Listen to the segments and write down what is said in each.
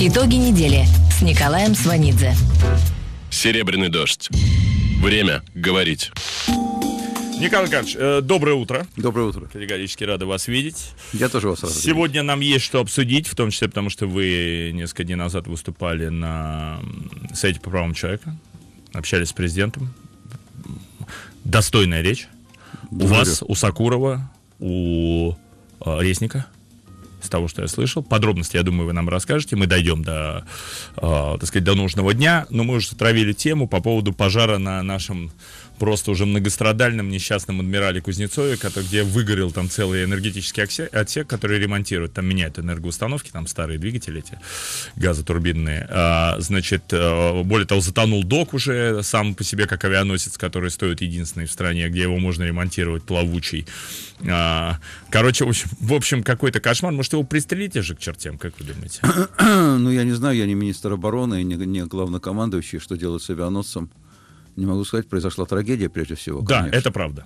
Итоги недели с Николаем Сванидзе. Серебряный дождь. Время говорить. Николай Николаевич, э, доброе утро. Доброе утро. Категорически рада вас видеть. Я тоже вас рад. Сегодня видеть. нам есть что обсудить, в том числе потому, что вы несколько дней назад выступали на сайте по правам человека, общались с президентом. Достойная речь. Благодарю. У вас, у Сакурова, у э, Резника из того, что я слышал. Подробности, я думаю, вы нам расскажете. Мы дойдем до, э, так сказать, до нужного дня. Но мы уже травили тему по поводу пожара на нашем просто уже многострадальном несчастном адмирале Кузнецове, который, где выгорел там целый энергетический отсек, отсек, который ремонтируют, там меняют энергоустановки, там старые двигатели эти газотурбинные. А, значит, э, более того, затонул док уже сам по себе, как авианосец, который стоит единственный в стране, где его можно ремонтировать, плавучий. А, короче, в общем, в общем какой-то кошмар. Может, его пристрелите же к чертям, как вы думаете? Ну, я не знаю, я не министр обороны, не, не главнокомандующий, что делать с авианосцем не могу сказать, произошла трагедия прежде всего. Да, конечно. это правда.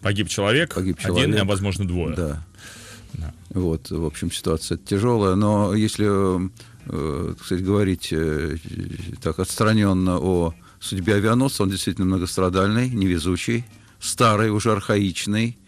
Погиб человек, Погиб человек, один, а возможно двое. Да. да. Вот, в общем, ситуация тяжелая, но если, кстати, э, э, говорить э, так отстраненно о судьбе авианосца, он действительно многострадальный, невезучий, старый, уже архаичный.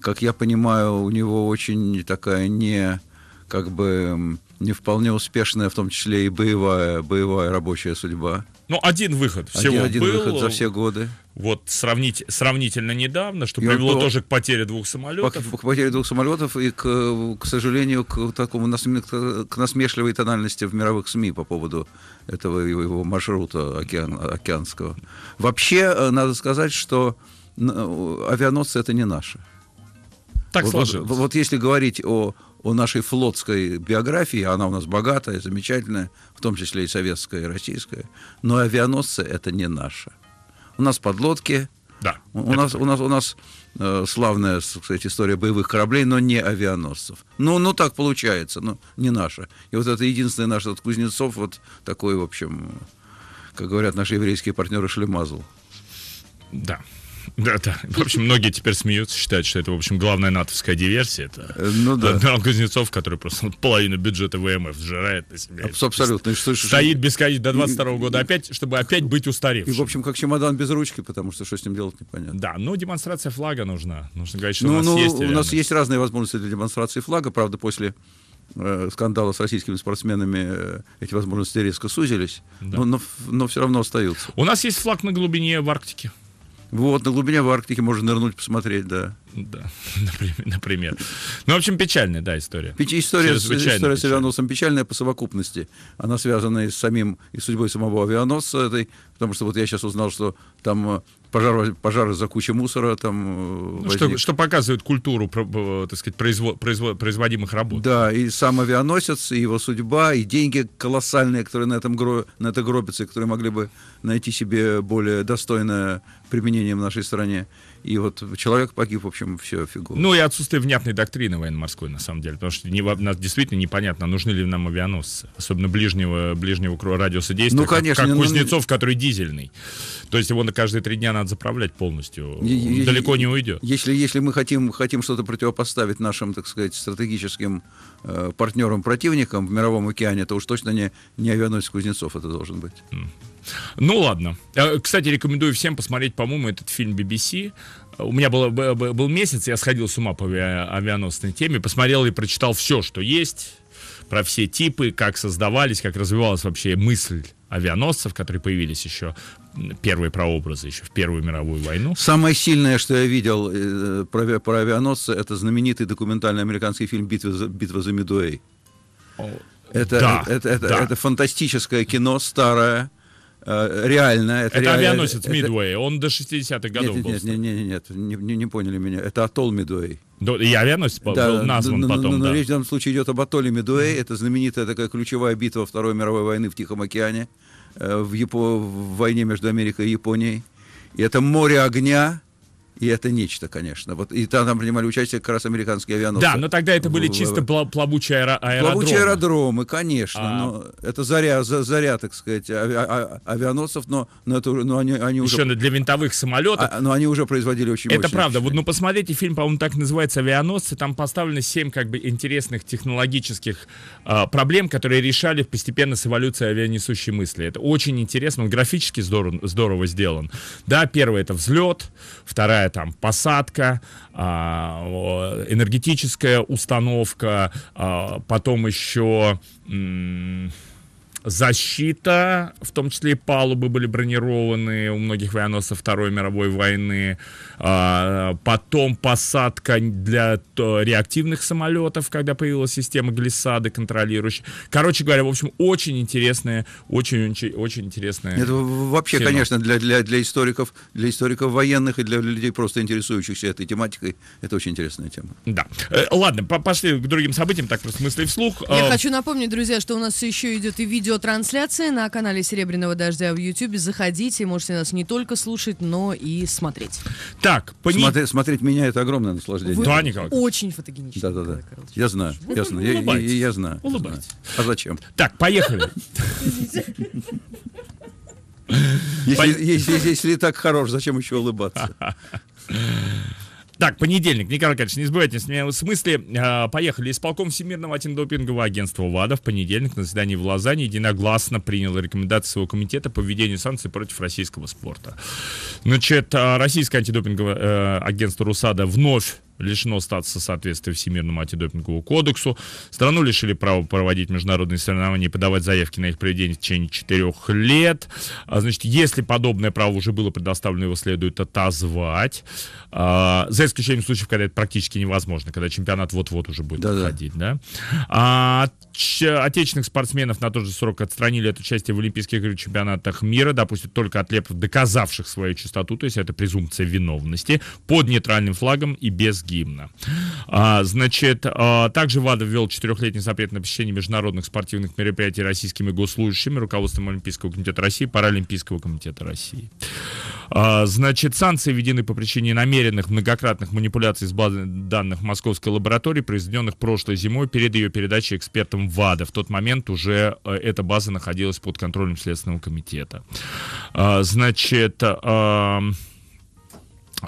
Как я понимаю, у него очень такая не как бы не вполне успешная, в том числе и боевая, боевая рабочая судьба. Ну, один выход всего один, был. выход за все годы. Вот сравнить, сравнительно недавно, что и привело был... тоже к потере двух самолетов. К, к потере двух самолетов и, к, к сожалению, к такому насмеш... к насмешливой тональности в мировых СМИ по поводу этого его маршрута океан... океанского. Вообще, э, надо сказать, что э, авианосцы — это не наши. Так вот, сложилось. Вот, вот если говорить о у нашей флотской биографии, она у нас богатая, замечательная, в том числе и советская, и российская, но авианосцы это не наше. У нас подлодки, да, у, нас, у нас, у нас, у нас э, славная, кстати, история боевых кораблей, но не авианосцев. Ну, ну так получается, но не наша. И вот это единственный наш этот Кузнецов, вот такой, в общем, как говорят наши еврейские партнеры, шлемазл. Да, да, да. В общем, многие теперь смеются, считают, что это, в общем, главная натовская диверсия. Это э, ну, да. адмирал Кузнецов, который просто половину бюджета ВМФ сжирает на себя. Абсолютно. И, что, Стоит бесконечно до 22 -го года, опять, чтобы опять быть устаревшим. И, в общем, как чемодан без ручки, потому что что с ним делать непонятно. Да, но демонстрация флага нужна. Нужно говорить, что ну, у нас ну, есть. У нас есть разные возможности для демонстрации флага, правда, после э, скандала с российскими спортсменами э, эти возможности резко сузились, да. но, но, но все равно остаются. У нас есть флаг на глубине в Арктике. Вот, на глубине в Арктике можно нырнуть, посмотреть, да. Да, например. Ну, в общем, печальная, да, история. Печ- история с, история печальная. с авианосцем печальная по совокупности. Она связана и с самим, и с судьбой самого авианосца этой, потому что вот я сейчас узнал, что там э, пожар, пожары за кучей мусора там. Э, ну, что, что показывает культуру, э, так сказать, производ, производ, производимых работ. Да, и сам авианосец, и его судьба, и деньги колоссальные, которые на, этом гро, на это гробятся, которые могли бы найти себе более достойное применение в нашей стране. И вот человек погиб, в общем, все фигура. Ну и отсутствие внятной доктрины военно-морской, на самом деле. Потому что не, нас действительно непонятно, нужны ли нам авианосцы. Особенно ближнего, ближнего радиуса действия. Ну, конечно. Как, как ну, Кузнецов, ну, который дизельный. То есть его на каждые три дня надо заправлять полностью. далеко не уйдет. Если, если мы хотим, хотим что-то противопоставить нашим, так сказать, стратегическим э, партнером-противником в мировом океане, то уж точно не, не авианосец Кузнецов это должен быть. Ну ладно. Э, кстати, рекомендую всем посмотреть, по-моему, этот фильм BBC. Э, у меня было, был месяц, я сходил с ума по авианосной теме, посмотрел и прочитал все, что есть про все типы, как создавались, как развивалась вообще мысль авианосцев, которые появились еще первые прообразы еще в Первую мировую войну. Самое сильное, что я видел э, про, про авианосцы, это знаменитый документальный американский фильм «Битва за, битва за Медуэй». это, да, э, это, это, да. это фантастическое кино, старое, Э, реально. Это, это реально, э, авианосец Мидуэй, он до 60-х годов нет, был. Нет, нет, нет, нет, не, не, не поняли меня, это атолл Мидуэй. Да, и авианосец да, был назван но, ну, ну, потом, но, ну, но да. речь в данном случае идет об атолле Мидуэй, mm-hmm. это знаменитая такая ключевая битва Второй мировой войны в Тихом океане, э, в, Япо... в войне между Америкой и Японией. И это море огня, и это нечто, конечно. Вот, и там, там принимали участие как раз американские авианосцы. Да, но тогда это были чисто плавучие аэродромы. Плавучие аэродромы, конечно. А... Но это заря, за, заря, так сказать, ави, а, а, авианосцев, но, но, это, но они, они уже... Еще для винтовых самолетов. А, но они уже производили очень Это мощные правда. Вот, ну, посмотрите, фильм, по-моему, так называется «Авианосцы». Там поставлены семь, как бы, интересных технологических э, проблем, которые решали постепенно с эволюцией авианесущей мысли. Это очень интересно. Он графически здорово, здорово сделан. Да, первое — это взлет. Вторая там посадка, а, энергетическая установка, а, потом еще защита, в том числе и палубы были бронированы у многих авианосцев Второй мировой войны, а, потом посадка для реактивных самолетов, когда появилась система глиссады контролирующая. Короче говоря, в общем, очень интересная, очень, очень интересная. Это вообще, тема. конечно, для, для, для историков, для историков военных и для людей, просто интересующихся этой тематикой, это очень интересная тема. Да. Э, ладно, пошли к другим событиям, так просто мысли вслух. Я э, хочу напомнить, друзья, что у нас еще идет и видео видеотрансляции на канале Серебряного Дождя в Ютьюбе. Заходите, можете нас не только слушать, но и смотреть. Так, пони... Смотри, смотреть меня это огромное наслаждение. Вы да, Николай. Очень фотогеничный. Да, да, да. Я знаю, я знаю. Я, я, я знаю. Улыбайтесь. А зачем? Так, поехали. если так хорош, зачем еще улыбаться? Так, понедельник. Николай Николаевич, не забывайте, с меня в смысле, э, поехали. Исполком Всемирного антидопингового агентства ВАДА в понедельник на заседании в Лозанне единогласно принял рекомендации своего комитета по введению санкций против российского спорта. Значит, а, российское антидопинговое э, агентство РУСАДА вновь лишено статуса соответствия Всемирному антидопинговому кодексу. Страну лишили права проводить международные соревнования и подавать заявки на их проведение в течение четырех лет. А, значит, если подобное право уже было предоставлено, его следует отозвать. А, за исключением случаев, когда это практически невозможно, когда чемпионат вот-вот уже будет да, проходить. Да. Да? А, отечественных спортсменов на тот же срок отстранили от участия в Олимпийских играх чемпионатах мира, допустим, только атлетов, доказавших свою чистоту, то есть это презумпция виновности, под нейтральным флагом и без гимна. А, значит, а, также ВАДА ввел четырехлетний запрет на посещение международных спортивных мероприятий российскими госслужащими, руководством Олимпийского комитета России, Паралимпийского комитета России. А, значит, санкции введены по причине намеренных многократных манипуляций с базы данных московской лаборатории, произведенных прошлой зимой перед ее передачей экспертам ВАДА. В тот момент уже э, эта база находилась под контролем Следственного комитета. А, значит, а,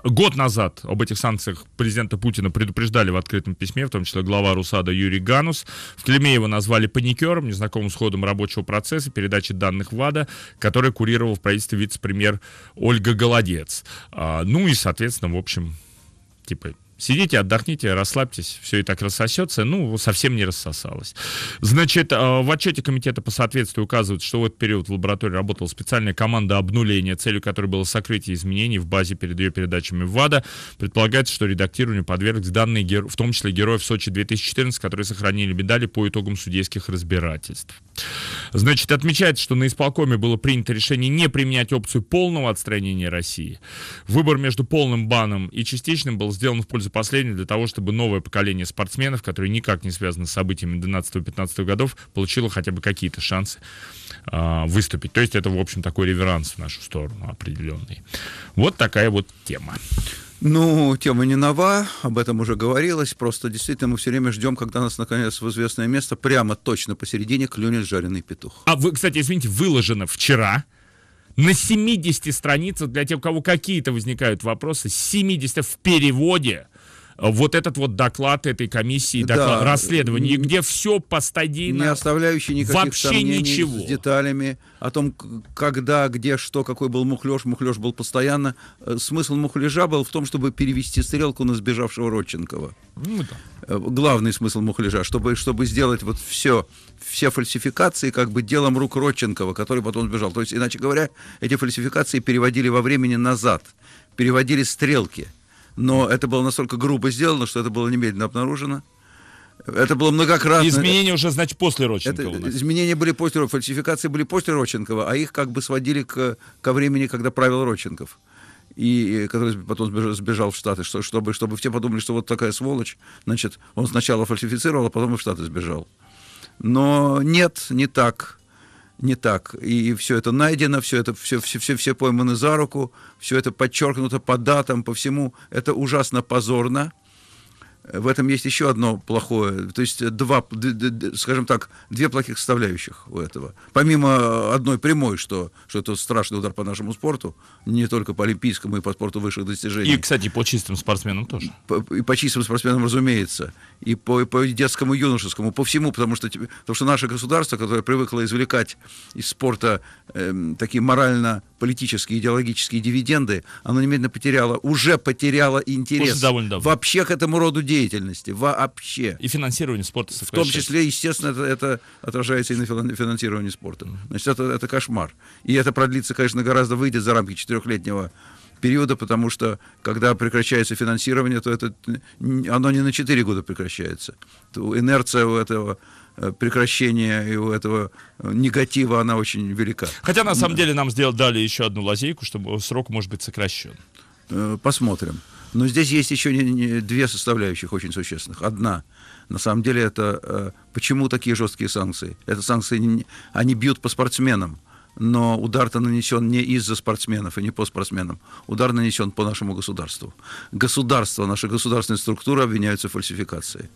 Год назад об этих санкциях президента Путина предупреждали в открытом письме, в том числе глава Русада Юрий Ганус. В Климе его назвали паникером, незнакомым с ходом рабочего процесса, передачи данных ВАДА, который курировал в правительстве вице-премьер Ольга Голодец. А, ну и, соответственно, в общем, типа Сидите, отдохните, расслабьтесь, все и так рассосется. Ну, совсем не рассосалось. Значит, э, в отчете комитета по соответствию указывают, что в этот период в лаборатории работала специальная команда обнуления, целью которой было сокрытие изменений в базе перед ее передачами в ВАДА. Предполагается, что редактированию подверглись данные, в том числе героев Сочи 2014, которые сохранили медали по итогам судейских разбирательств. Значит, отмечается, что на исполкоме было принято решение не применять опцию полного отстранения России. Выбор между полным баном и частичным был сделан в пользу последнюю для того, чтобы новое поколение спортсменов, которые никак не связаны с событиями 12-15 годов, получило хотя бы какие-то шансы э, выступить. То есть это, в общем, такой реверанс в нашу сторону определенный. Вот такая вот тема. Ну, тема не нова, об этом уже говорилось. Просто действительно мы все время ждем, когда нас наконец в известное место прямо точно посередине клюнет жареный петух. А вы, кстати, извините, выложено вчера на 70 страницах, для тех, у кого какие-то возникают вопросы, 70 в переводе вот этот вот доклад этой комиссии, доклад, да, расследования, где все постадийно, не оставляющий никаких вообще сомнений ничего. с деталями о том, когда, где, что, какой был мухлеж, мухлеж был постоянно. Э, смысл мухлежа был в том, чтобы перевести стрелку на сбежавшего Родченкова. Ну, да. Э, главный смысл мухлежа, чтобы, чтобы сделать вот все, все фальсификации как бы делом рук Родченкова, который потом сбежал. То есть, иначе говоря, эти фальсификации переводили во времени назад, переводили стрелки – но это было настолько грубо сделано, что это было немедленно обнаружено. Это было многократно. Изменения уже, значит, после Роченкова. Это, изменения были после фальсификации были после Роченкова, а их как бы сводили к, ко времени, когда правил Роченков, И, и который потом сбежал, сбежал в Штаты, что, чтобы, чтобы все подумали, что вот такая сволочь, значит, он сначала фальсифицировал, а потом и в Штаты сбежал. Но нет, не так не так. И, все это найдено, все это все, все, все, все пойманы за руку, все это подчеркнуто по датам, по всему. Это ужасно позорно в этом есть еще одно плохое, то есть э, два, скажем так, две плохих составляющих у этого. Помимо э, одной прямой, что, что это страшный удар по нашему спорту, не только по олимпийскому и по спорту высших достижений. И, кстати, по чистым спортсменам тоже. По, и по чистым спортсменам, разумеется. И по, и по детскому, юношескому, по всему, потому что, потому что наше государство, которое привыкло извлекать из спорта э, такие морально-политические, идеологические дивиденды, оно немедленно потеряло, уже потеряло интерес вообще к этому роду деятельности деятельности вообще. И финансирование спорта В том числе, естественно, это, это отражается и на финансировании спорта. Значит, это, это кошмар. И это продлится, конечно, гораздо выйдет за рамки четырехлетнего периода, потому что когда прекращается финансирование, то это, оно не на четыре года прекращается. То инерция у этого э, прекращения и у этого э, негатива, она очень велика. Хотя, на самом деле, нам сделали, дали еще одну лазейку, чтобы срок может быть сокращен. Э, посмотрим. Но здесь есть еще не, не, две составляющих очень существенных. Одна, на самом деле, это э, почему такие жесткие санкции? Это санкции, не, они бьют по спортсменам, но удар-то нанесен не из-за спортсменов и не по спортсменам. Удар нанесен по нашему государству. Государство, наши государственные структуры обвиняются в фальсификации.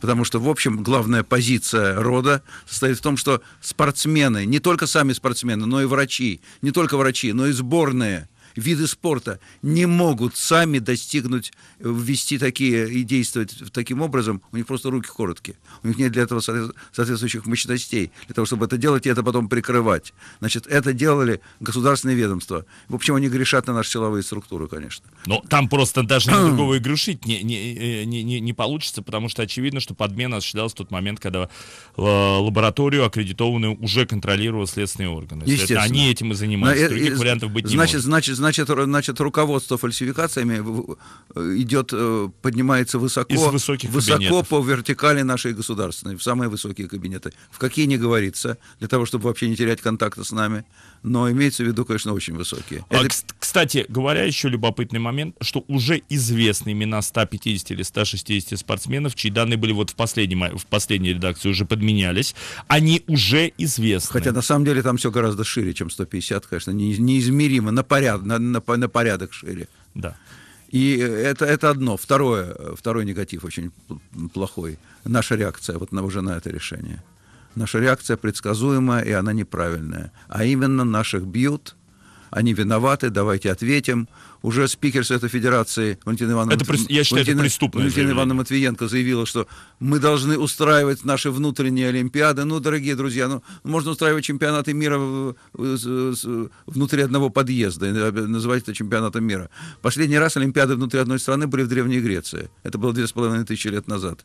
Потому что, в общем, главная позиция рода состоит в том, что спортсмены, не только сами спортсмены, но и врачи, не только врачи, но и сборные – виды спорта не могут сами достигнуть, э, ввести такие и действовать таким образом, у них просто руки короткие. У них нет для этого соответствующих мощностей, для того, чтобы это делать и это потом прикрывать. Значит, это делали государственные ведомства. В общем, они грешат на наши силовые структуры, конечно. Но там просто даже на другого и грешить не, не, э, не, не, не получится, потому что очевидно, что подмена осуществлялась в тот момент, когда э, лабораторию аккредитованную уже контролировал следственные органы. Естественно. Это они этим и занимались. Но, Других и, вариантов быть значит, не может. Значит, значит, значит руководство фальсификациями э, идет, э, поднимается высоко, Из высоких высоко по вертикали нашей государственной, в самые высокие кабинеты. В какие не говорится, для того, чтобы вообще не терять контакта с нами но имеется в виду, конечно, очень высокие. А, Это... Кстати говоря, еще любопытный момент, что уже известны имена 150 или 160 спортсменов, чьи данные были вот в, последней в последней редакции уже подменялись, они уже известны. Хотя на самом деле там все гораздо шире, чем 150, конечно, не, неизмеримо, на, поряд, на, на, на порядок шире. Да. И это, это одно. Второе, второй негатив очень плохой. Наша реакция вот на, уже на это решение наша реакция предсказуемая, и она неправильная. А именно наших бьют, они виноваты, давайте ответим. Уже спикер Совета Федерации Валентина Ивановна, это, Мат... я считаю, Валентина, это преступное Валентина Ивановна Матвиенко заявила, что мы должны устраивать наши внутренние Олимпиады. Ну, дорогие друзья, ну, можно устраивать чемпионаты мира в... внутри одного подъезда, э, называть это чемпионатом мира. Последний раз Олимпиады внутри одной страны были в Древней Греции. Это было две с половиной тысячи лет назад.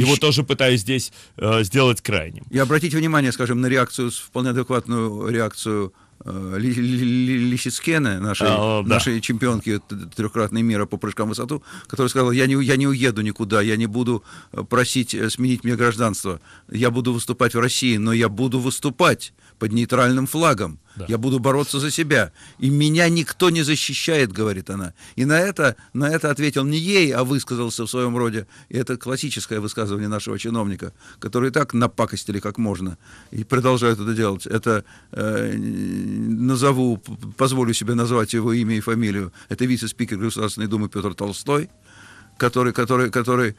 Его Ищ... тоже пытаюсь здесь э, сделать крайним. И обратите внимание, скажем, на реакцию, вполне адекватную реакцию э, Лисицкене, нашей, а, да. нашей чемпионки трехкратной мира по прыжкам в высоту, которая сказала, я не, я не уеду никуда, я не буду э, просить э, сменить мне гражданство, я буду выступать в России, но я буду выступать под нейтральным флагом. Да. Я буду бороться за себя. И меня никто не защищает, говорит она. И на это, на это ответил не ей, а высказался в своем роде. И это классическое высказывание нашего чиновника, который и так напакостили как можно. И продолжают это делать. Это э, назову, позволю себе назвать его имя и фамилию. Это вице-спикер Государственной Думы Петр Толстой который, который, который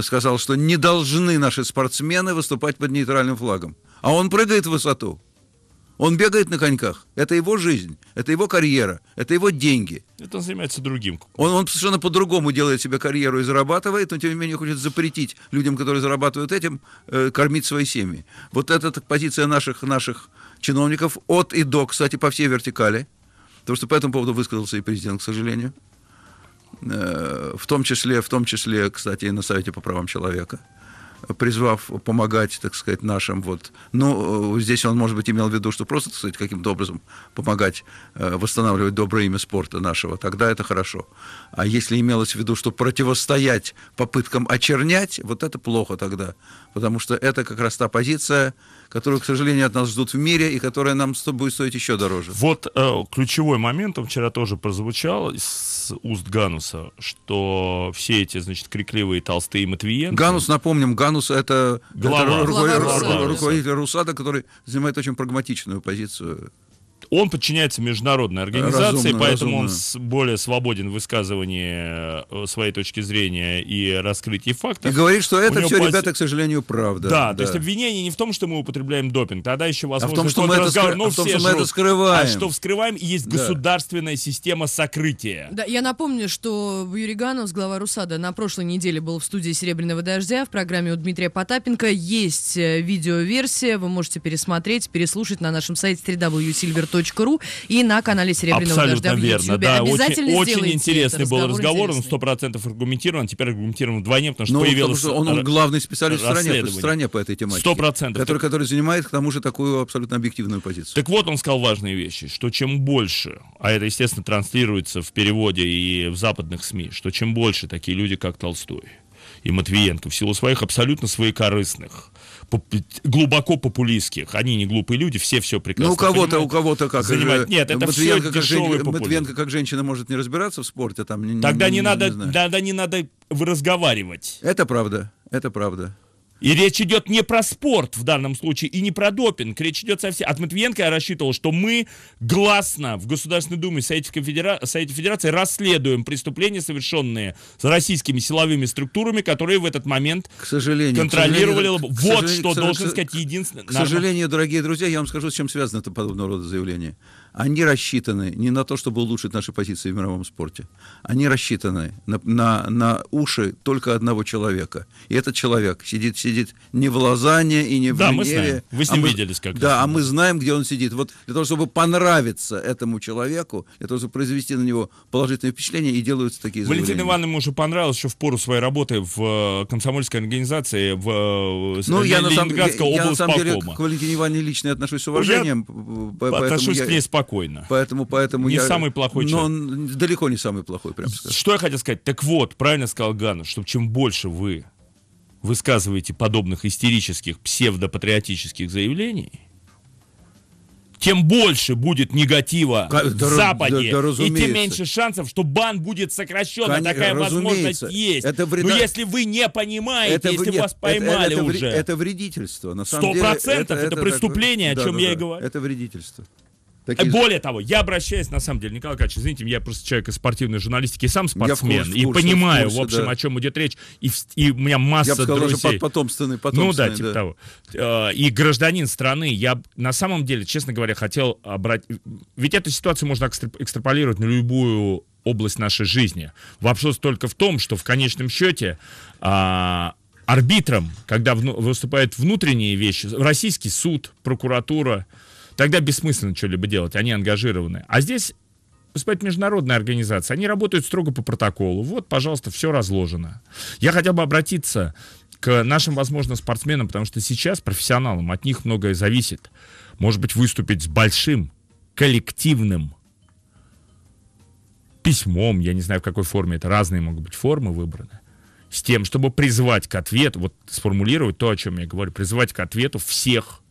сказал, что не должны наши спортсмены выступать под нейтральным флагом. А он прыгает в высоту. Он бегает на коньках. Это его жизнь, это его карьера, это его деньги. Это он занимается другим. Он, он совершенно по-другому делает себе карьеру и зарабатывает, но тем не менее хочет запретить людям, которые зарабатывают этим, э, кормить свои семьи. Вот эта позиция наших, наших чиновников от и до, кстати, по всей вертикали. Потому что по этому поводу высказался и президент, к сожалению. Э, в том числе, в том числе, кстати, и на Совете по правам человека призвав помогать, так сказать, нашим вот... Ну, э, здесь он, может быть, имел в виду, что просто, так сказать, каким-то образом помогать э, восстанавливать доброе имя спорта нашего, тогда это хорошо. А если имелось в виду, что противостоять попыткам очернять, вот это плохо тогда, потому что это как раз та позиция, которую, к сожалению, от нас ждут в мире и которая нам будет стоить еще дороже. Вот э, ключевой момент, он вчера тоже прозвучал, с уст Гануса, что все эти, значит, крикливые толстые матвиенцы... Ганус, напомним, Ганус — это, Глава. это ру- ру- ру- руководитель Русада, который занимает очень прагматичную позицию он подчиняется международной организации, разумно, поэтому разумно. он более свободен в высказывании э, своей точки зрения и раскрытии фактов. И говорит, что это все, пози... ребята, к сожалению, правда. Да, да, то есть обвинение не в том, что мы употребляем допинг, тогда еще возможно а в том, что мы это разговор, скры... но ну, а в том, все что мы это скрываем. А что вскрываем, есть да. государственная система сокрытия. Да, я напомню, что Юрий Ганов, глава Русада, на прошлой неделе был в студии «Серебряного дождя» в программе у Дмитрия Потапенко. Есть э, видеоверсия, вы можете пересмотреть, переслушать на нашем сайте www.silver.ru ру и на канале Серебряного Абсолютно дождя верно. YouTube. Да, Обязательно очень, очень интересный был разговор, интересный. он сто процентов аргументирован, теперь аргументирован вдвойне, потому что Но ну, появилось... Потому что он, он э, главный специалист в стране, в стране по этой тематике. Сто процентов. Который, который занимает, к тому же, такую абсолютно объективную позицию. Так вот, он сказал важные вещи, что чем больше, а это, естественно, транслируется в переводе и в западных СМИ, что чем больше такие люди, как Толстой и Матвиенко, в силу своих абсолютно своекорыстных, глубоко популистских. Они не глупые люди, все все прекрасно Ну, у кого-то, у кого-то как... Занимают. Нет, это Матвиенко все как жен... Матвиенко как женщина может не разбираться в спорте, там... Тогда не, не, не надо, не, не надо, тогда не надо разговаривать. Это правда, это правда. И речь идет не про спорт в данном случае, и не про допинг. Речь идет совсем... От Матвиенко я рассчитывал, что мы гласно в Государственной Думе Совете, Конфедера... Совете Федерации расследуем преступления, совершенные с российскими силовыми структурами, которые в этот момент к сожалению, контролировали... К сожалению, вот к сожалению, что к, должен к, сказать единственное. К сожалению, дорогие друзья, я вам скажу, с чем связано это подобного рода заявление они рассчитаны не на то, чтобы улучшить наши позиции в мировом спорте. Они рассчитаны на, на, на уши только одного человека. И этот человек сидит, сидит не в Лозанне и не в да, Женеве. Мы знаем. Вы с а ним а виделись как Да, а мы знаем, где он сидит. Вот для того, чтобы понравиться этому человеку, для того, чтобы произвести на него положительное впечатление, и делаются такие заявления. Валентин Ивановна уже понравилось, что в пору своей работы в э, комсомольской организации в э, ну, э, я на, самом, я, я на самом деле к Валентине Ивановне лично отношусь с уважением. Я по, отношусь я... к ней спокойно спокойно. Поэтому, поэтому не я... самый плохой человек. Но далеко не самый плохой, прям скажу. Что я хотел сказать? Так вот, правильно сказал Ганна, что чем больше вы высказываете подобных истерических псевдопатриотических заявлений, тем больше будет негатива да, в Западе, да, да, и тем меньше шансов, что бан будет сокращен. А Кон... Такая разумеется. возможность есть. Это вреда... Но если вы не понимаете, это, если нет, вас поймали это, это, уже... Это вредительство. сто процентов это, это, это преступление, так... о чем да, я да, и говорю. Это вредительство. Такие... Э, более того, я обращаюсь, на самом деле, Николай Николаевич, извините, я просто человек из спортивной журналистики, и сам спортсмен, я в курсе, и курсе, понимаю, в, курсе, в общем, да. о чем идет речь, и, и у меня масса я сказал, друзей. потомственный, потомственный, Ну да, типа да. того. Э, и гражданин страны, я на самом деле, честно говоря, хотел обратить... Ведь эту ситуацию можно экстраполировать на любую область нашей жизни. Вопрос только в том, что в конечном счете а, арбитром, когда вну, выступают внутренние вещи, российский суд, прокуратура, тогда бессмысленно что-либо делать, они ангажированы. А здесь выступает международная организация, они работают строго по протоколу. Вот, пожалуйста, все разложено. Я хотел бы обратиться к нашим, возможно, спортсменам, потому что сейчас профессионалам от них многое зависит. Может быть, выступить с большим коллективным письмом, я не знаю, в какой форме это, разные могут быть формы выбраны, с тем, чтобы призвать к ответу, вот сформулировать то, о чем я говорю, призвать к ответу всех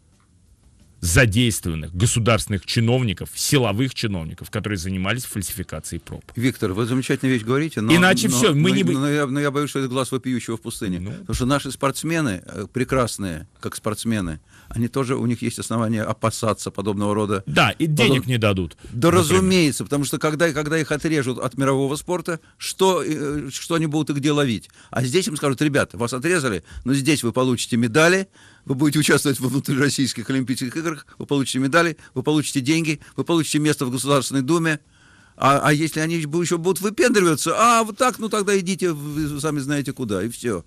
задействованных государственных чиновников, силовых чиновников, которые занимались фальсификацией проб. Виктор, вы замечательную вещь говорите, но... Иначе но, все, мы но, не... Но, но, я, но я боюсь, что это глаз вопиющего в пустыне. Ну... Потому что наши спортсмены, э, прекрасные, как спортсмены, они тоже, у них есть основания опасаться подобного рода... Да, и денег Подоб... не дадут. Да, например. разумеется, потому что когда, когда их отрежут от мирового спорта, что, э, что они будут и где ловить? А здесь им скажут, ребята, вас отрезали, но здесь вы получите медали, вы будете участвовать во внутрироссийских Олимпийских играх, вы получите медали, вы получите деньги, вы получите место в Государственной Думе. А, а если они еще будут выпендриваться, а вот так, ну тогда идите, вы сами знаете куда, и все.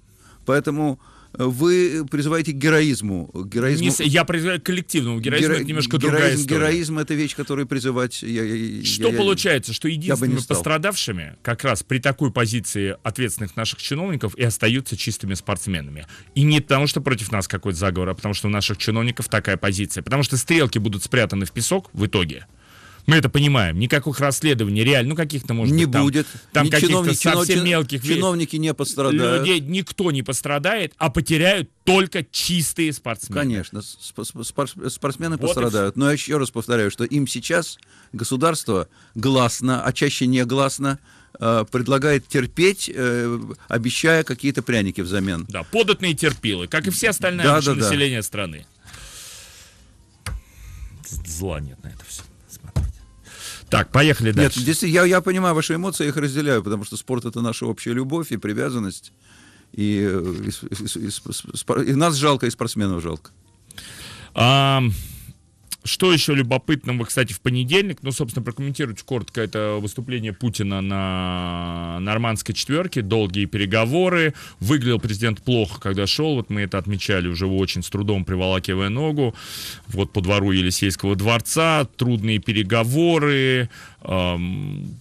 Поэтому вы призываете к героизму. К героизму... Не, я призываю к коллективному героизму, Геро... это немножко героизм, другая история. Героизм — это вещь, которую призывать... Я, я, что я, получается, что единственными пострадавшими как раз при такой позиции ответственных наших чиновников и остаются чистыми спортсменами. И не потому, что против нас какой-то заговор, а потому, что у наших чиновников такая позиция. Потому что стрелки будут спрятаны в песок в итоге — мы это понимаем. Никаких расследований реально, ну каких-то может не быть, будет. Там, там каких-то совсем чинов, мелких чиновники не пострадают. Людей никто не пострадает, а потеряют только чистые спортсмены. Конечно, спортсмены вот пострадают. Но я еще раз повторяю, что им сейчас государство гласно, а чаще негласно э, предлагает терпеть, э, обещая какие-то пряники взамен. Да, податные терпилы, как и все остальные да, да, население да. страны. Зла нет на это все. Так, поехали дальше. Нет, я, я понимаю ваши эмоции, я их разделяю, потому что спорт — это наша общая любовь и привязанность. И, э, и, и, и, и, и нас жалко, и спортсменов жалко. Um... Что еще любопытного, кстати, в понедельник? Ну, собственно, прокомментировать коротко это выступление Путина на нормандской четверке, долгие переговоры. Выглядел президент плохо, когда шел. Вот мы это отмечали уже очень с трудом, приволакивая ногу. Вот по двору Елисейского дворца, трудные переговоры. Эм,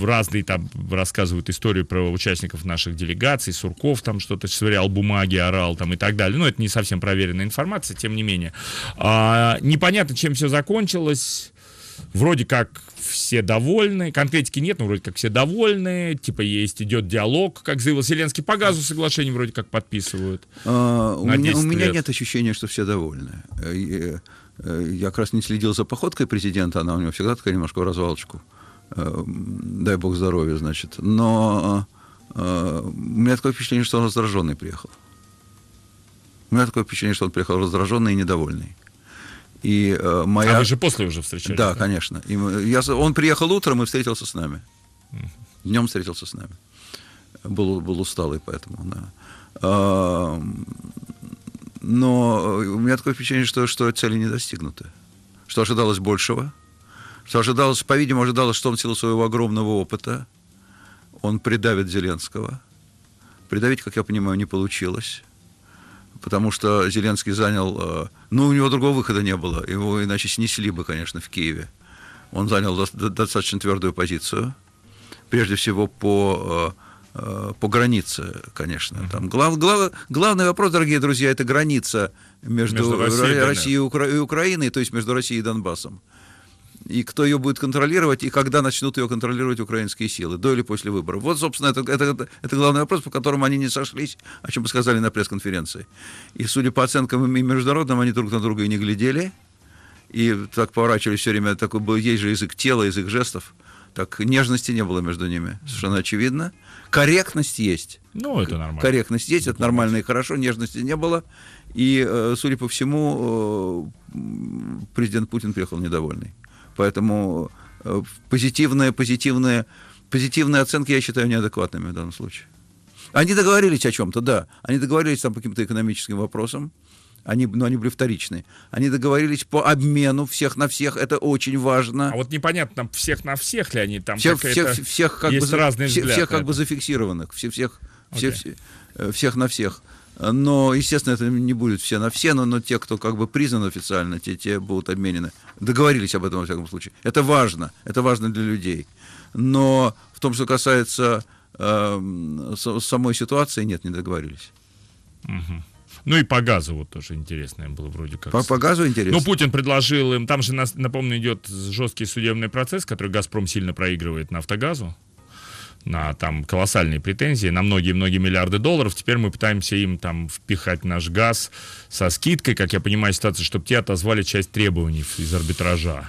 разные там рассказывают историю про участников наших делегаций, Сурков там что-то швырял бумаги, орал там и так далее. Но ну, это не совсем проверенная информация, тем не менее. А, непонятно, чем все закончилось. Вроде как все довольны, конкретики нет, но вроде как все довольны, типа есть, идет диалог, как заявил Зеленский, по газу соглашение вроде как подписывают. А, у меня, у меня нет ощущения, что все довольны. Э, э, э, я как раз не следил за походкой президента, она у него всегда такая немножко в развалочку. Э, дай бог здоровья, значит. Но э, у меня такое впечатление, что он раздраженный приехал. У меня такое впечатление, что он приехал раздраженный и недовольный. И э, моя... А вы же после уже встречались? Да, да? конечно. И я... Он приехал утром и встретился с нами. Днем встретился с нами. Был, был усталый, поэтому, да. А, но у меня такое впечатление, что, что цели не достигнуты. Что ожидалось большего – что ожидалось, по-видимому, ожидалось, что он в силу своего огромного опыта, он придавит Зеленского. Придавить, как я понимаю, не получилось. Потому что Зеленский занял... Э, ну, у него другого выхода не было. Его иначе снесли бы, конечно, в Киеве. Он занял достаточно твердую позицию. Прежде всего по э, э, по границе, конечно. Там глав, глав, главный вопрос, дорогие друзья, это граница между, между Россией, Россией и, Укра... и Украиной, то есть между Россией и Донбассом и кто ее будет контролировать, и когда начнут ее контролировать украинские силы, до или после выборов. Вот, собственно, это, это, это, это главный вопрос, по которому они не сошлись, о чем мы сказали на пресс-конференции. И, судя по оценкам и международным, они друг на друга и не глядели, и так поворачивались все время, такой был, есть же язык тела, язык жестов, так нежности не было между ними, совершенно очевидно. Корректность есть. Ну, это нормально. Корректность есть, это нормально и хорошо, нежности не было. И, э, судя по всему, э, президент Путин приехал недовольный. Поэтому э, позитивные, позитивные, позитивные оценки я считаю неадекватными в данном случае. Они договорились о чем-то, да. Они договорились там по каким-то экономическим вопросам. Они, но они были вторичные. Они договорились по обмену всех на всех. Это очень важно. А вот непонятно, там всех на всех ли они там всех, всех, всех как есть бы, разные все, Всех как бы зафиксированных. Все, всех, okay. все, э, всех на всех. Но, естественно, это не будет все на все, но, но те, кто как бы признан официально, те, те будут обменены. Договорились об этом, во всяком случае. Это важно, это важно для людей. Но в том, что касается э, самой ситуации, нет, не договорились. Угу. Ну и по газу вот тоже интересное было вроде как. По, по газу интересно. Ну, Путин предложил им, там же, напомню, идет жесткий судебный процесс, который «Газпром» сильно проигрывает на на там колоссальные претензии на многие-многие миллиарды долларов. Теперь мы пытаемся им там впихать наш газ со скидкой, как я понимаю, ситуация, чтобы те отозвали часть требований из арбитража.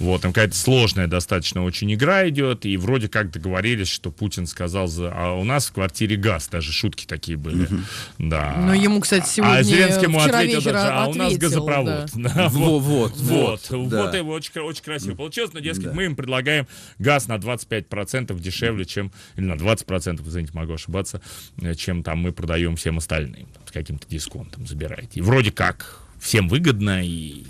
Вот, там какая-то сложная достаточно очень игра идет, и вроде как договорились, что Путин сказал, за... а у нас в квартире газ, даже шутки такие были. Угу. Да. Но ему, кстати, а сегодня, а Зеленский ему ответил даже, а ответил, у нас газопровод. Да. Вот, вот, вот. Вот, да. вот его очень, очень красиво получилось, но, дескать, да. мы им предлагаем газ на 25% дешевле, чем, или на 20%, извините, могу ошибаться, чем там мы продаем всем остальным, там, с каким-то дисконтом забираете. И вроде как всем выгодно, и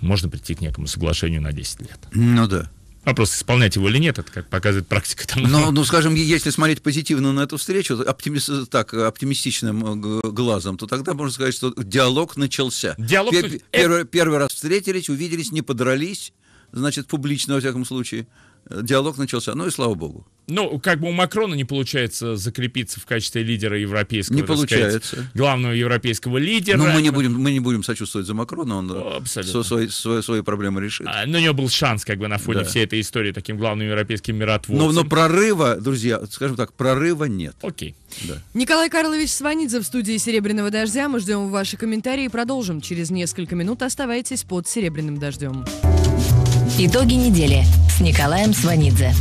можно прийти к некому соглашению на 10 лет. Ну да. Вопрос, а исполнять его или нет, это как показывает практика. Там. Но, ну, скажем, если смотреть позитивно на эту встречу, оптимис, так, оптимистичным э, глазом, то тогда можно сказать, что диалог начался. Диалог... Пер, пер, э первый, первый раз встретились, увиделись, не подрались, значит, публично, во всяком случае. Э, диалог начался, ну и слава богу. Ну, как бы у Макрона не получается закрепиться в качестве лидера европейского, не получается. Сказать, главного европейского лидера. Ну, мы не будем, мы не будем сочувствовать за Макрона, он Свои, свои, свои проблемы решит. А, но у него был шанс, как бы, на фоне да. всей этой истории таким главным европейским миротворцем. Но, но прорыва, друзья, скажем так, прорыва нет. Окей. Да. Николай Карлович Сванидзе в студии «Серебряного дождя». Мы ждем ваши комментарии и продолжим через несколько минут. Оставайтесь под «Серебряным дождем». Итоги недели с Николаем Сванидзе.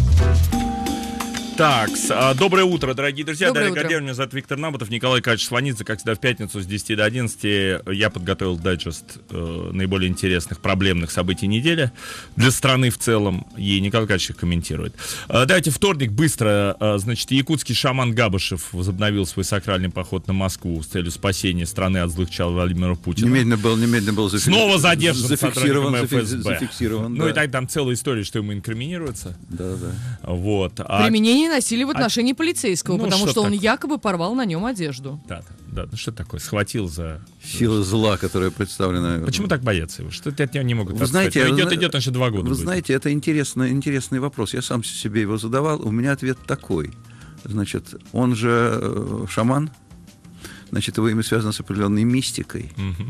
Так, а, доброе утро, дорогие друзья. Доброе Дарья Гордеевна, меня зовут Виктор Наботов, Николай Кач Сванидзе. Как всегда, в пятницу с 10 до 11 я подготовил дайджест э, наиболее интересных проблемных событий недели для страны в целом. И Николай Кач их комментирует. Э, давайте вторник быстро. Э, значит, якутский шаман Габышев возобновил свой сакральный поход на Москву с целью спасения страны от злых чал Владимира Путина. Немедленно был, немедленно был зафиксирован. Снова задержан зафиксирован, зафиксирован, зафиксирован Ну да. и так там целая история, что ему инкриминируется. Да, да. Вот. А... Применение носили в а отношении а... полицейского, ну, потому что, что он так... якобы порвал на нем одежду. Да, да, да. Ну что такое? Схватил за... Сила зла, которая представлена... Почему так боятся его? Что-то от него не могут Вы знаете, Но ну, идет, идет, он еще два года Вы будет. знаете, это интересный, интересный вопрос. Я сам себе его задавал. У меня ответ такой. Значит, он же э, шаман. Значит, его имя связано с определенной мистикой. Угу.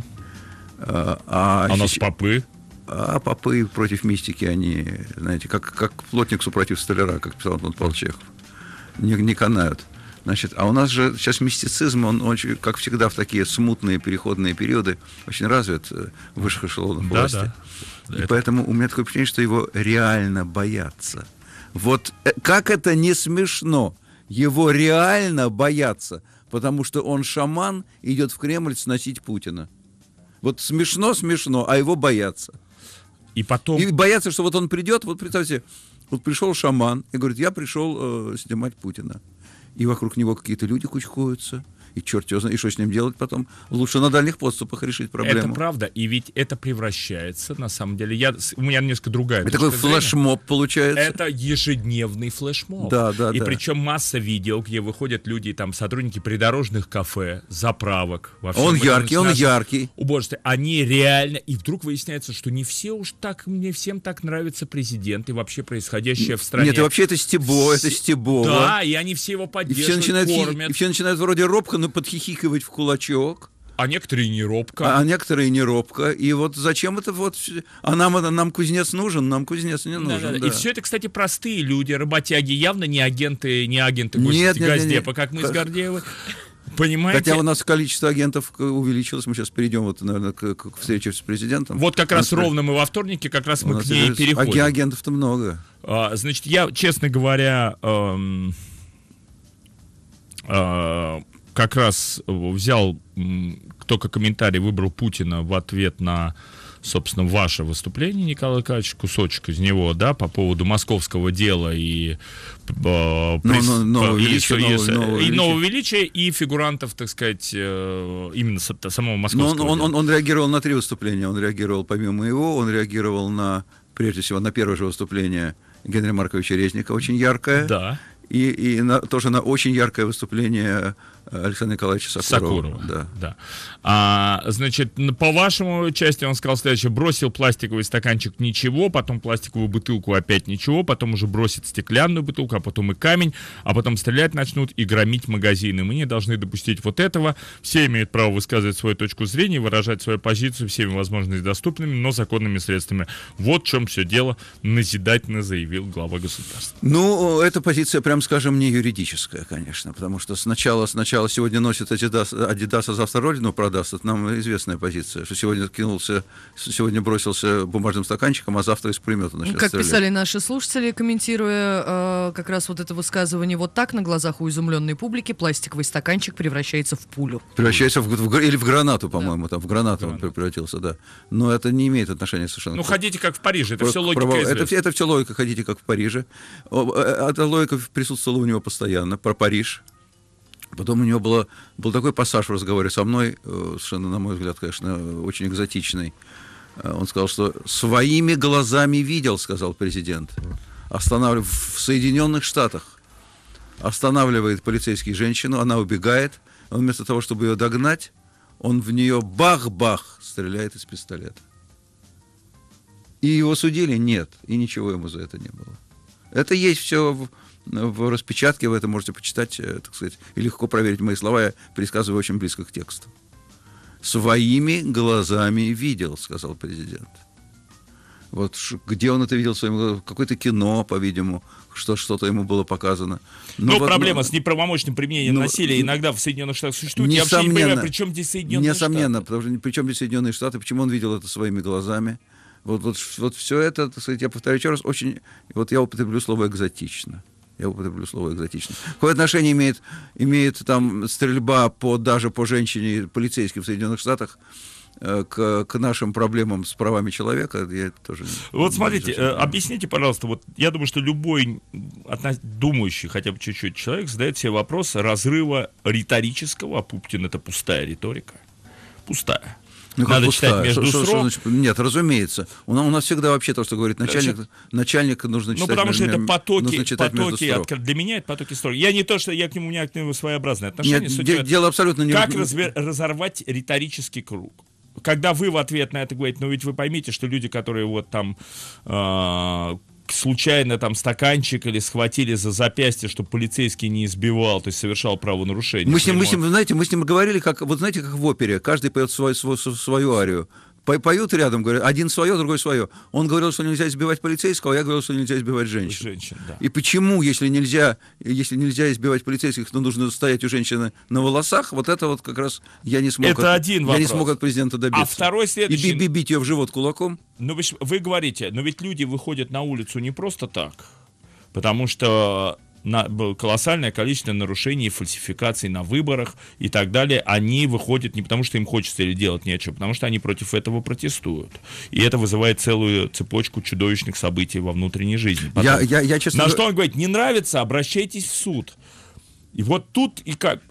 А, а, а у нас попы? А попы против мистики, они, знаете, как, как плотник супротив столяра, как писал Антон Павлович Чехов, не, не канают. Значит, а у нас же сейчас мистицизм, он очень, как всегда, в такие смутные переходные периоды очень развит э, в высших эшелонах да, власти. Да. И Это... поэтому у меня такое впечатление, что его реально боятся. Вот э, как это не смешно, его реально боятся, потому что он шаман идет в Кремль сносить Путина. Вот смешно, смешно, а его боятся. И потом... И боятся, что вот он придет, вот представьте, вот пришел шаман и говорит, я пришел э, снимать Путина. И вокруг него какие-то люди кучкуются – и черт его знает, и что с ним делать потом. Лучше на дальних подступах решить проблему. Это правда, и ведь это превращается, на самом деле, я, у меня несколько другая. Это такой флешмоб получается. Это ежедневный флешмоб. Да, да, И да. причем масса видео, где выходят люди, там, сотрудники придорожных кафе, заправок. Во всем он яркий, он яркий. Убожество. Они реально, и вдруг выясняется, что не все уж так, не всем так нравится президент и вообще происходящее в стране. Нет, и вообще это стебо, это стебо. Да, и они все его поддерживают, и все начинают, кормят. И все начинают вроде робко сослыхано ну, подхихикивать в кулачок. А некоторые не робко. А, а, некоторые не робко. И вот зачем это вот... А нам, а нам кузнец нужен, нам кузнец не нужен. Да, да, да. И все это, кстати, простые люди, работяги, явно не агенты, не агенты нет, нет, газдепа, нет, нет. как мы с Гордеевым, Понимаете? Хотя у нас количество агентов увеличилось. Мы сейчас перейдем, вот, наверное, к, к встрече с президентом. Вот как раз ровно мы во вторнике, как раз у мы к ней переходим. Агентов-то много. А, значит, я, честно говоря, эм, э, как раз э, взял, только комментарий выбрал Путина в ответ на собственно, ваше выступление, Николай Николаевич, кусочек из него, да, по поводу московского дела и... Э, но, э, и, нового, величия, и фигурантов, так сказать, э, именно самого московского но он, дела. Он, он, он реагировал на три выступления. Он реагировал, помимо его, он реагировал на, прежде всего, на первое же выступление Генри Марковича Резника, очень яркое. Да и, и на, тоже на очень яркое выступление э, Александра Николаевича Сакурова. Сакурова, да. да. А, значит, по вашему части он сказал следующее. Бросил пластиковый стаканчик – ничего, потом пластиковую бутылку – опять ничего, потом уже бросит стеклянную бутылку, а потом и камень, а потом стрелять начнут и громить магазины. Мы не должны допустить вот этого. Все имеют право высказывать свою точку зрения, выражать свою позицию всеми возможными доступными, но законными средствами. Вот в чем все дело, назидательно заявил глава государства. Ну, эта позиция прям прям скажем, не юридическая, конечно, потому что сначала, сначала сегодня носит Адидас, Адидас, а завтра Родину продаст. Это нам известная позиция, что сегодня кинулся, сегодня бросился бумажным стаканчиком, а завтра из пулемета начнет Как стрелять. писали наши слушатели, комментируя э, как раз вот это высказывание, вот так на глазах у изумленной публики пластиковый стаканчик превращается в пулю. Превращается в, в или в гранату, по-моему, да. там в гранату Гранат. он превратился, да. Но это не имеет отношения совершенно. Ну ходите как в Париже, это Про, все логика. Право, это, это все логика, ходите как в Париже. Э, э, это логика в присутствовала у него постоянно, про Париж. Потом у него было, был такой пассаж в разговоре со мной, э, совершенно, на мой взгляд, конечно, очень экзотичный. Э, он сказал, что «своими глазами видел», — сказал президент, останавлив в Соединенных Штатах. Останавливает полицейский женщину, она убегает. Он вместо того, чтобы ее догнать, он в нее бах-бах стреляет из пистолета. И его судили? Нет. И ничего ему за это не было. Это есть все в, в распечатке, вы это можете почитать, э, так сказать, и легко проверить мои слова, я пересказываю очень близко к тексту. «Своими глазами видел», — сказал президент. Вот где он это видел своим глазом? Какое-то кино, по-видимому, что что-то ему было показано. Но, ну, но вот, проблема но, с неправомочным применением но, ну, насилия иногда в Соединенных Штатах существует. Несомненно, Я вообще не понимаю, при чем здесь Соединенные несомненно, Штаты? Несомненно, потому что при чем здесь Соединенные Штаты, почему он видел это своими глазами? Вот, вот, вот все это, так сказать, я повторю еще раз, очень, вот я употреблю слово экзотично я употреблю слово экзотично, какое отношение имеет, имеет там стрельба по, даже по женщине полицейским в Соединенных Штатах э, к, к нашим проблемам с правами человека, я тоже... Вот не смотрите, э, не объясните, пожалуйста, вот я думаю, что любой думающий хотя бы чуть-чуть человек задает себе вопрос разрыва риторического, а Пупкин это пустая риторика, пустая. Ну, Надо пустая. читать между шо, срок. Шо, шо, нет, разумеется. У нас, у нас всегда вообще то, что говорит начальник, Значит, начальник нужно ну, читать. Ну, потому между, что это потоки, потоки от, для меня это потоки строк. Я не то, что я к нему, у меня к нему своеобразное отношение. Нет, де, дело абсолютно не... Как разве, разорвать риторический круг? когда вы в ответ на это говорите, ну ведь вы поймите, что люди, которые вот там э, случайно там стаканчик или схватили за запястье, чтобы полицейский не избивал, то есть совершал правонарушение. Мы с ним, мы с ним, знаете, мы с ним говорили, как, вот знаете, как в опере, каждый поет свою, свою, свою арию поют рядом, говорят, один свое, другой свое. Он говорил, что нельзя избивать полицейского, а я говорил, что нельзя избивать женщин. женщин да. И почему, если нельзя, если нельзя избивать полицейских, то нужно стоять у женщины на волосах, вот это вот как раз я не смог. Это от, один вопрос. Я не смог от президента а добиться. А второй следующий... И бить, бить ее в живот кулаком. Но ну, вы, вы говорите, но ведь люди выходят на улицу не просто так, потому что на, колоссальное количество нарушений, фальсификаций на выборах и так далее, они выходят не потому, что им хочется или делать нечего, а потому что они против этого протестуют. И это вызывает целую цепочку чудовищных событий во внутренней жизни. Потом, я, я, я, честно... На что он говорит, не нравится, обращайтесь в суд. И вот тут и как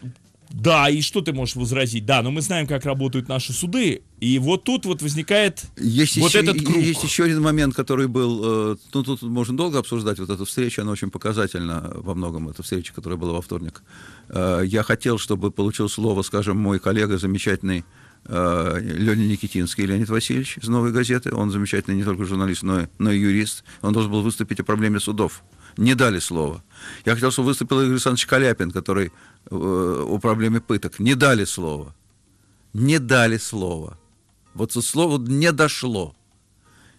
да, и что ты можешь возразить? Да, но мы знаем, как работают наши суды, и вот тут вот возникает есть вот еще, этот круг. Есть еще один момент, который был, э, ну тут можно долго обсуждать вот эту встречу, она очень показательна во многом, эта встреча, которая была во вторник. Э, я хотел, чтобы получил слово, скажем, мой коллега замечательный э, Леонид Никитинский, Леонид Васильевич из «Новой газеты». Он замечательный не только журналист, но и, но и юрист. Он должен был выступить о проблеме судов. Не дали слова. Я хотел, чтобы выступил Игорь Александрович Каляпин, который Э, о проблеме пыток. Не дали слова. Не дали слова. Вот слово не дошло.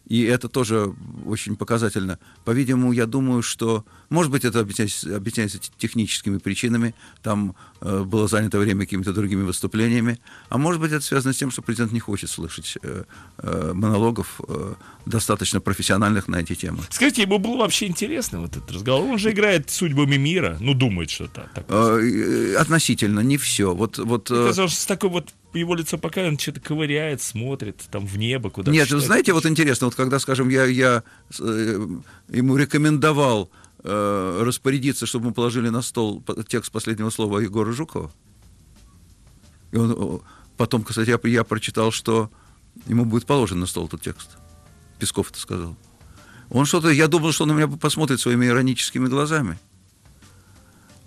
И это тоже очень показательно. По-видимому, я думаю, что, может быть, это объясняется, объясняется техническими причинами, там э, было занято время какими-то другими выступлениями, а может быть, это связано с тем, что президент не хочет слышать э, э, монологов э, достаточно профессиональных на эти темы. Скажите, ему было вообще интересно вот этот разговор? Он же играет судьбами мира, ну, думает что-то. Э, э относительно, не все. Вот, вот, э... Это же с такой вот его лицо пока он что-то ковыряет, смотрит там в небо куда-то. Нет, считает, знаете, вот интересно, вот когда, скажем, я, я э, ему рекомендовал э, распорядиться, чтобы мы положили на стол текст последнего слова Егора Жукова, и он потом, кстати, я, я прочитал, что ему будет положен на стол этот текст. Песков это сказал. Он что-то, я думал, что он на меня посмотрит своими ироническими глазами.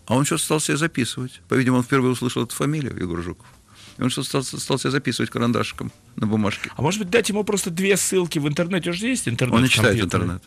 А он что-то стал себе записывать. По-видимому, он впервые услышал эту фамилию, Егор Жуков. И он что стал, стал себя записывать карандашиком на бумажке. А может быть, дать ему просто две ссылки в интернете? уже есть интернет? Он не читает интернет.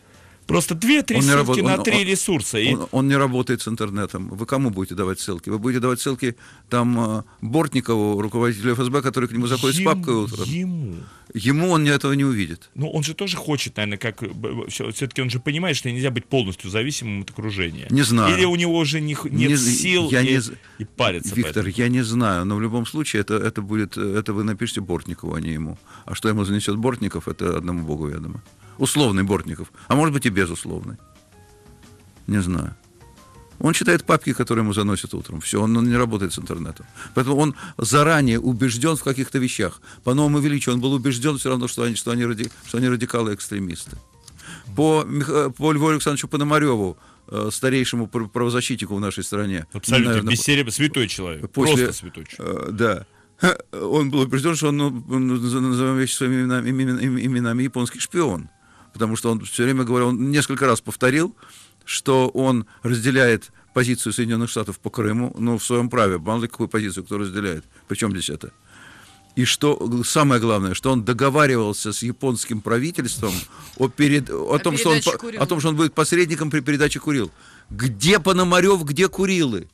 Просто две-три ссылки работ... на он, три он, ресурса. И... Он, он не работает с интернетом. Вы кому будете давать ссылки? Вы будете давать ссылки там э, Бортникову, руководителю ФСБ, который к нему заходит Ем... с папкой утром. Ему. Ему он этого не увидит. Ну, он же тоже хочет, наверное, как... Э, Все-таки он же понимает, что нельзя быть полностью зависимым от окружения. Не знаю. Или у него уже не, нет не, сил я и, не, и парится. Виктор, я не знаю, но в любом случае это, это будет... Это вы напишите Бортникову, а не ему. А что ему занесет Бортников, это одному богу ведомо. Условный Бортников. А может быть и безусловный. Не знаю. Он читает папки, которые ему заносят утром. Все, он, он не работает с интернетом. Поэтому он заранее убежден в каких-то вещах. По новому величию он был убежден все равно, что они, что они, ради, что они радикалы-экстремисты. По, по Льву Александровичу Пономареву э, старейшему правозащитнику в нашей стране. Абсолютно наверное, бессереб... святой человек. После, просто святой человек. Э, да. Он был убежден, что он, он ну, называем вещи своими именами, именами, именами японский шпион. Потому что он все время говорил, он несколько раз повторил, что он разделяет позицию Соединенных Штатов по Крыму, но в своем праве, мало ли какую позицию кто разделяет, причем здесь это. И что самое главное, что он договаривался с японским правительством о, перед, о, о, том, что он, о том, что он будет посредником при передаче Курил. Где Пономарев, где Курилы?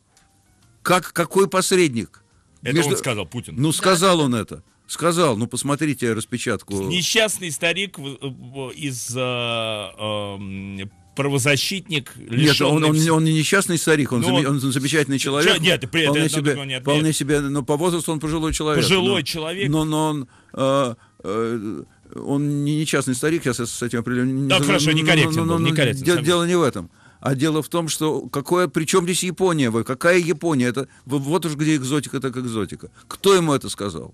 Как, какой посредник? Это Между... он сказал, Путин. Ну, сказал да. он это. Сказал, ну посмотрите распечатку. Несчастный старик из э, э, правозащитник. Нет, он, он, он не несчастный старик, он, ну, зам, он замечательный человек. Че, нет, при вполне это, себе, думаю, вполне себе, но по возрасту он пожилой человек. Пожилой но, человек. Но, но он... Э, э, он не несчастный старик, я с этим определенно... Да, не, хорошо, ну, некорректен но, ну, но, ну, был, некорректен. Де, дело не в этом. А дело в том, что какое, при чем здесь Япония, вы, какая Япония, это вот уж где экзотика, так экзотика. Кто ему это сказал?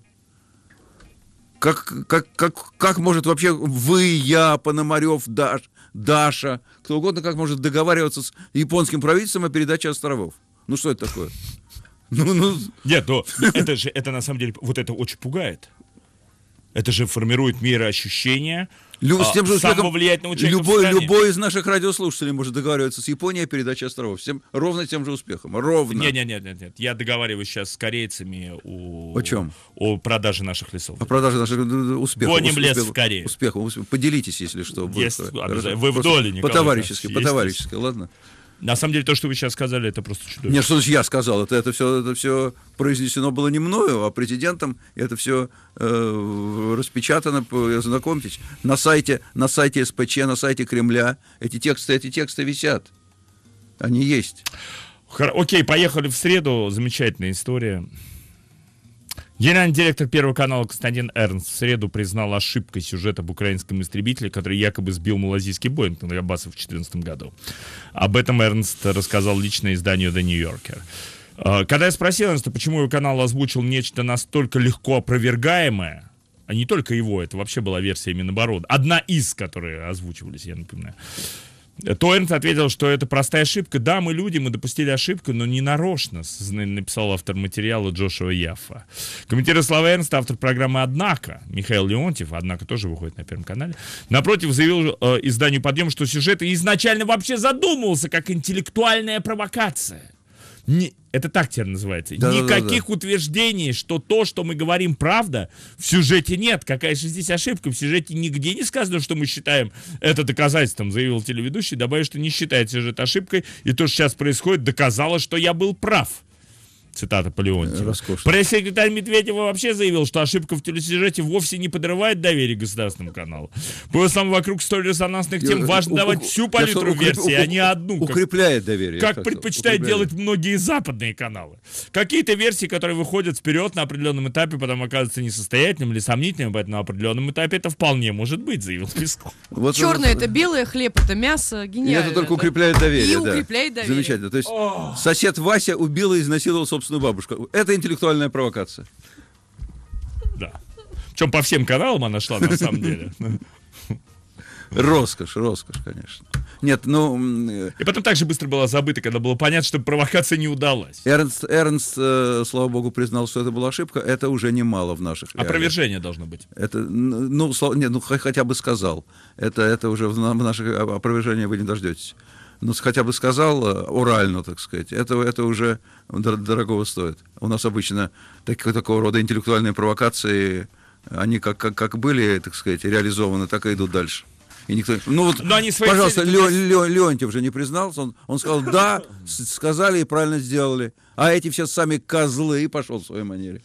Как, как, как, как может вообще вы, я, Пономарев, Даш, Даша, кто угодно как может договариваться с японским правительством о передаче островов. Ну что это такое? Ну, ну... Нет, но это же, это на самом деле, вот это очень пугает. Это же формирует мироощущение, ощущения Лю, а с тем же успехом любой, любой из наших радиослушателей может договариваться с Японией о передаче островов. Всем, ровно тем же успехом. Ровно. Нет, нет, нет, нет, нет. Я договариваюсь сейчас с корейцами о, о чем? О продаже наших лесов. О продаже наших успехов. Гоним успехов, лес успехов, в Корее. Успехом. Поделитесь, если что. Есть, Вы в доле, По-товарищески, по-товарищески, ладно? На самом деле, то, что вы сейчас сказали, это просто чудовищно. Нет, что значит я сказал? Это, это, все, это все произнесено было не мною, а президентом. Это все э, распечатано, знакомьтесь, на сайте, на сайте СПЧ, на сайте Кремля. Эти тексты, эти тексты висят. Они есть. Хор- окей, поехали в среду. Замечательная история. Генеральный директор Первого канала Константин Эрнст в среду признал ошибкой сюжета об украинском истребителе, который якобы сбил малазийский Боинг на Габасов в 2014 году. Об этом Эрнст рассказал лично изданию The New Yorker. А, когда я спросил Эрнста, почему его канал озвучил нечто настолько легко опровергаемое, а не только его, это вообще была версия Минобороны, одна из, которые озвучивались, я напоминаю, Торрент ответил, что это простая ошибка. Да, мы люди, мы допустили ошибку, но не нарочно, написал автор материала Джошуа Яффа. Комментирует слова Эрнста, автор программы «Однако», Михаил Леонтьев, «Однако» тоже выходит на Первом канале, напротив, заявил э, изданию «Подъем», что сюжет изначально вообще задумывался как интеллектуальная провокация не, это так теперь называется. Да, Никаких да, да, утверждений, что то, что мы говорим, правда, в сюжете нет. Какая же здесь ошибка? В сюжете нигде не сказано, что мы считаем это доказательством, заявил телеведущий, добавив, что не считает сюжет ошибкой, и то, что сейчас происходит, доказало, что я был прав цитата Полеонтьева. Роскошно. Пресс-секретарь Медведева вообще заявил, что ошибка в телесюжете вовсе не подрывает доверие государственным каналам. По там вокруг столь резонансных тем э, важно давать всю палитру версий, а не одну. Укрепляет доверие. Как предпочитают делать многие западные каналы. Какие-то версии, которые выходят вперед на определенном этапе, потом оказываются несостоятельными или сомнительными, поэтому на определенном этапе это вполне может быть, заявил Песков. Вот Черное это белое, хлеб это мясо, гениально. И это только укрепляет доверие. И да. укрепляет доверие. Замечательно. То есть сосед Вася убил и изнасиловал собственно собственную бабушку. Это интеллектуальная провокация. Да. Причем по всем каналам она шла, на самом деле. Роскошь, роскошь, конечно. Нет, ну... Э, И потом так же быстро была забыта, когда было понятно, что провокация не удалась. Эрнст, Эрнст э, слава богу, признал, что это была ошибка. Это уже немало в наших реалиях. Опровержение должно быть. Это, ну, слава, нет, ну хотя бы сказал. Это, это уже в, в наших а, опровержения вы не дождетесь ну, хотя бы сказал э, орально, так сказать, это, это уже дорогого стоит. У нас обычно так, такого рода интеллектуальные провокации, они как, как, как были, так сказать, реализованы, так и идут дальше. И никто... Ну вот, Но они свои пожалуйста, цели... Ле, Ле, Леонтьев же не признался, он, он сказал, да, сказали и правильно сделали. А эти все сами козлы, и пошел в своей манере.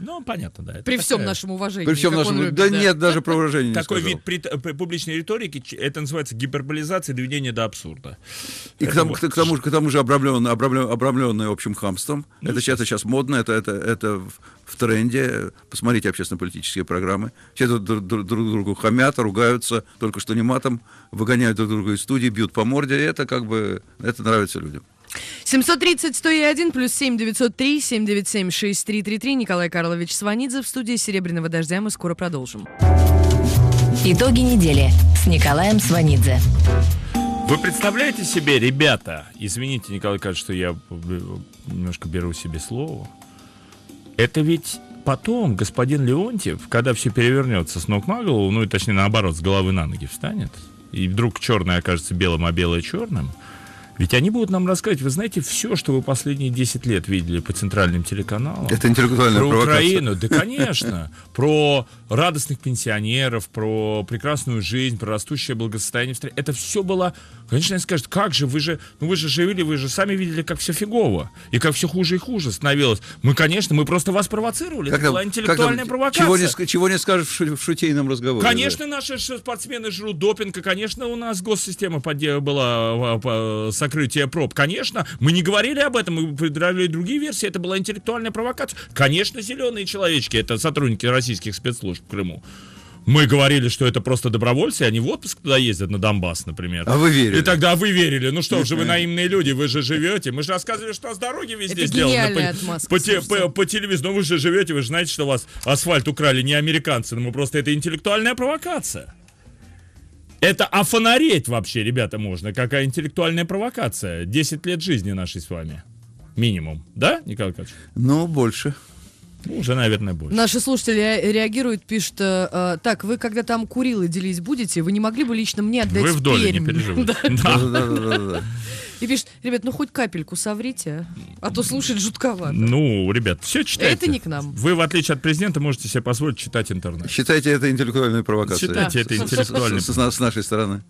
Ну, понятно, да. При всем такая... нашем уважении. При всем нашем... Любит, да, да нет, даже про уважение Такой вид при... Э, публичной риторики, это называется гиперболизация доведение до абсурда. И к тому, вот. к, тому, к тому же обрамленное, обрамленное, обрамленное общим хамством. Ну, это, сейчас, это сейчас модно, это, это, это в, тренде. Посмотрите общественно-политические программы. Все друг, друг, друг другу хамят, ругаются, только что не матом, выгоняют друг друга из студии, бьют по морде. И это как бы... Это нравится людям. 730-101, плюс 7 903 797 6333. Николай Карлович Сванидзе в студии «Серебряного дождя». Мы скоро продолжим. Итоги недели с Николаем Сванидзе. Вы представляете себе, ребята, извините, Николай Карлович, что я немножко беру себе слово. Это ведь потом господин Леонтьев, когда все перевернется с ног на голову, ну и точнее наоборот, с головы на ноги встанет, и вдруг черное окажется белым, а белое черным – ведь они будут нам рассказывать, вы знаете, все, что вы последние 10 лет видели по центральным телеканалам. Это интеллектуальная Про провокация. Украину, да, конечно. Про радостных пенсионеров, про прекрасную жизнь, про растущее благосостояние в стране. Это все было Конечно, они скажут, как же, вы же, ну вы же жили, вы же сами видели, как все фигово, и как все хуже и хуже становилось. Мы, конечно, мы просто вас провоцировали, как это там, была интеллектуальная там, провокация. Чего не, чего не скажешь в, шутейном разговоре. Конечно, да. наши спортсмены жрут допинг, и, конечно, у нас госсистема э, была э, по сокрытие проб. Конечно, мы не говорили об этом, мы предъявляли другие версии, это была интеллектуальная провокация. Конечно, зеленые человечки, это сотрудники российских спецслужб в Крыму. Мы говорили, что это просто добровольцы, они в отпуск туда ездят, на Донбасс, например. А вы верили? И тогда вы верили. Ну что же, вы наивные люди, вы же живете. Мы же рассказывали, что у нас дороги везде это сделаны. По, отмазка, по, те, по, по телевизору. Ну вы же живете, вы же знаете, что вас асфальт украли не американцы. Ну просто это интеллектуальная провокация. Это офонареть а вообще, ребята, можно. Какая интеллектуальная провокация. 10 лет жизни нашей с вами. Минимум. Да, Николай Николаевич? Ну, больше. Ну, уже, наверное, больше. Наши слушатели реагируют, пишут, э, э, так, вы когда там курилы делись будете, вы не могли бы лично мне отдать Вы в Пермь? не переживайте. И пишет, ребят, ну хоть капельку соврите, а, то слушать жутковато. Ну, ребят, все читайте. Это не к нам. Вы, в отличие от президента, можете себе позволить читать интернет. Считайте это интеллектуальной провокацией. Считайте это интеллектуальной. с нашей стороны.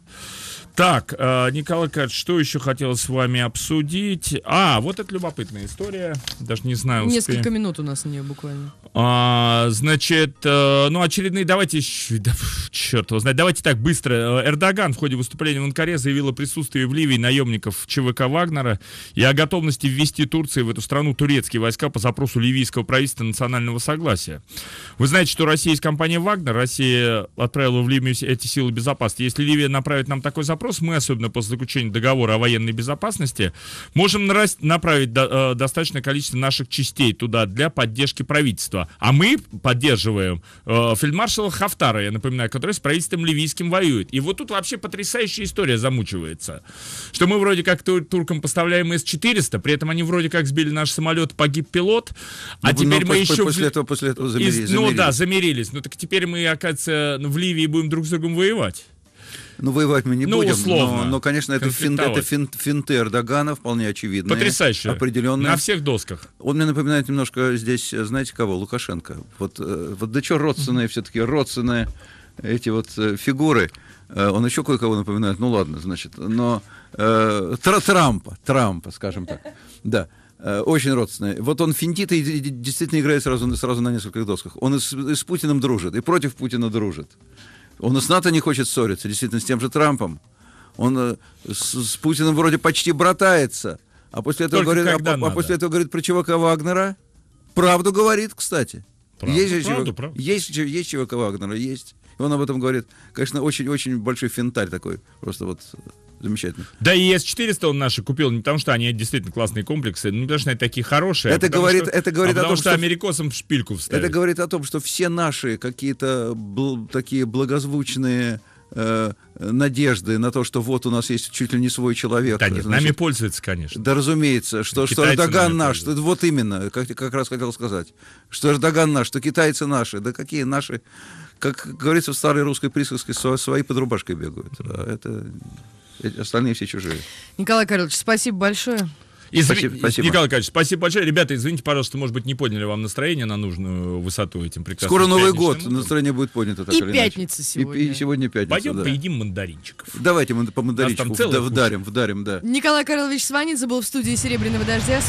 Так, э, Николай Кат, что еще хотел с вами обсудить? А, вот это любопытная история. Даже не знаю, успеем. Несколько минут у нас на нее буквально. А, значит, э, ну очередные, давайте, да, черт его знает, давайте так быстро. Э, Эрдоган в ходе выступления в Анкаре заявил о присутствии в Ливии наемников ЧВК Вагнера и о готовности ввести Турции в эту страну турецкие войска по запросу ливийского правительства национального согласия. Вы знаете, что Россия из компании Вагнер, Россия отправила в Ливию эти силы безопасности. Если Ливия направит нам такой запрос, вопрос, мы, особенно после заключения договора о военной безопасности, можем направить до... Э, достаточное количество наших частей туда для поддержки правительства. А мы поддерживаем э, фельдмаршала Хафтара, я напоминаю, который с правительством ливийским воюет. И вот тут вообще потрясающая история замучивается. Что мы вроде как туркам поставляем С-400, при этом они вроде как сбили наш самолет, погиб пилот, а ну, теперь ну, мы еще... После этого, после этого замирились. Из... Ну замирились. да, замирились. Ну так теперь мы, оказывается, в Ливии будем друг с другом воевать. Ну, воевать мы не ну, будем. Условно. Но, но конечно, это, фин, это фин, финты Эрдогана вполне очевидно. Потрясающе. Определенные. На всех досках. Он мне напоминает немножко здесь, знаете кого? Лукашенко. Вот, э, вот да что родственные все-таки, родственные эти вот э, фигуры. Э, он еще кое-кого напоминает. Ну, ладно, значит. Но э, Трампа, Трампа, скажем так. Да. Очень родственные. Вот он финтит и действительно играет сразу, сразу на нескольких досках. Он и с, и с Путиным дружит, и против Путина дружит. Он и с НАТО не хочет ссориться, действительно, с тем же Трампом. Он э, с, с Путиным вроде почти братается. А после этого, говорит, а, а после этого говорит про ЧВК Вагнера. Правду говорит, кстати. Правда, есть, правда, ЧВК, правда. Есть, есть ЧВК Вагнера, есть. И он об этом говорит. Конечно, очень-очень большой финтарь такой. Просто вот замечательно. Да и S 400 он наши купил не потому, что они действительно классные комплексы, ну, не потому, что они такие хорошие, а это а говорит, что, это говорит а о том, что, что америкосам шпильку вставили. Это говорит о том, что все наши какие-то бл- такие благозвучные э, надежды на то, что вот у нас есть чуть ли не свой человек. Да нет, значит, нами пользуется, конечно. Да, разумеется, что, что Эрдоган наш, пользуются. вот именно, как, как раз хотел сказать, что Эрдоган наш, что китайцы наши, да какие наши, как говорится в старой русской присказке, свои под рубашкой бегают. А это Э, остальные все чужие. Николай Карлович, спасибо большое. Изв... Спасибо, спасибо. Николай Николаевич, спасибо большое. Ребята, извините, пожалуйста, может быть, не подняли вам настроение на нужную высоту этим прекрасным Скоро Новый год, утром. настроение будет поднято. Так и или пятница иначе. сегодня. И, и сегодня пятница, Пойдем да. поедим мандаринчиков. Давайте мы по мандаринчику да, вдарим, вдарим, да. Николай Карлович Сванидзе был в студии «Серебряного дождя».